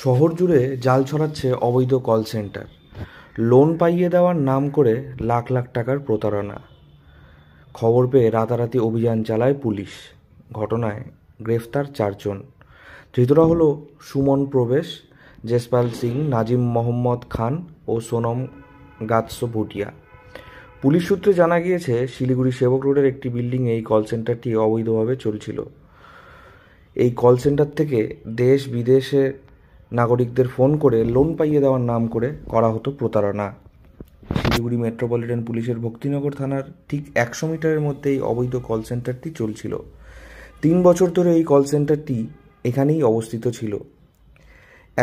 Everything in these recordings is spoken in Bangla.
শহর জুড়ে জাল ছড়াচ্ছে অবৈধ কল সেন্টার লোন পাইয়ে দেওয়ার নাম করে লাখ লাখ টাকার প্রতারণা খবর পেয়ে রাতারাতি অভিযান চালায় পুলিশ ঘটনায় গ্রেফতার চারজন ধৃতরা হলো সুমন প্রবেশ জেসপাল সিং নাজিম মোহাম্মদ খান ও সোনম গাতসো ভুটিয়া পুলিশ সূত্রে জানা গিয়েছে শিলিগুড়ি সেবক রোডের একটি বিল্ডিংয়ে এই কল সেন্টারটি অবৈধভাবে চলছিল এই কল সেন্টার থেকে দেশ বিদেশে নাগরিকদের ফোন করে লোন পাইয়ে দেওয়ার নাম করে করা হতো প্রতারণা শিলিগুড়ি মেট্রোপলিটন পুলিশের ভক্তিনগর থানার ঠিক একশো মিটারের মধ্যে এই অবৈধ কল সেন্টারটি চলছিল তিন বছর ধরে এই কল সেন্টারটি এখানেই অবস্থিত ছিল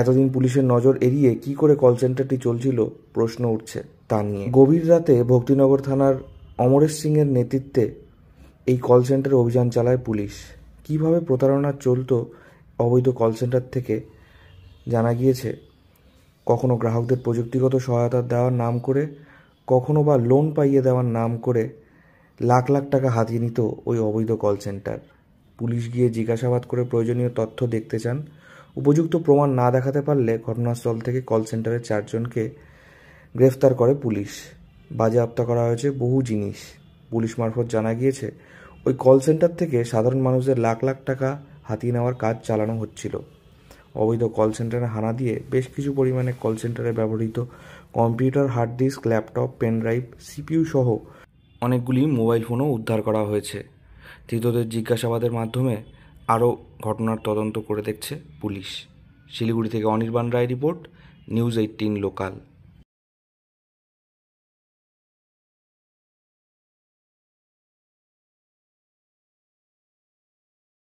এতদিন পুলিশের নজর এড়িয়ে কি করে কল সেন্টারটি চলছিল প্রশ্ন উঠছে তা নিয়ে গভীর রাতে ভক্তিনগর থানার অমরেশ সিংয়ের নেতৃত্বে এই কল সেন্টার অভিযান চালায় পুলিশ কিভাবে প্রতারণা চলত অবৈধ কল সেন্টার থেকে জানা গিয়েছে কখনো গ্রাহকদের প্রযুক্তিগত সহায়তা দেওয়ার নাম করে কখনো বা লোন পাইয়ে দেওয়ার নাম করে লাখ লাখ টাকা হাতিয়ে নিত ওই অবৈধ কল সেন্টার পুলিশ গিয়ে জিজ্ঞাসাবাদ করে প্রয়োজনীয় তথ্য দেখতে চান উপযুক্ত প্রমাণ না দেখাতে পারলে ঘটনাস্থল থেকে কল সেন্টারের চারজনকে গ্রেফতার করে পুলিশ বাজেয়াপ্ত করা হয়েছে বহু জিনিস পুলিশ মারফত জানা গিয়েছে ওই কল সেন্টার থেকে সাধারণ মানুষদের লাখ লাখ টাকা হাতিয়ে নেওয়ার কাজ চালানো হচ্ছিল অবৈধ কল সেন্টারে হানা দিয়ে বেশ কিছু পরিমাণে কল সেন্টারে ব্যবহৃত computer hard disk laptop pendrive CPU সহ অনেকগুলি মোবাইল ফোনও উদ্ধার করা হয়েছে ধৃতদের জিজ্ঞাসাবাদের মাধ্যমে আরও ঘটনার তদন্ত করে দেখছে পুলিশ শিলিগুড়ি থেকে Anirban Roy report news eighteen local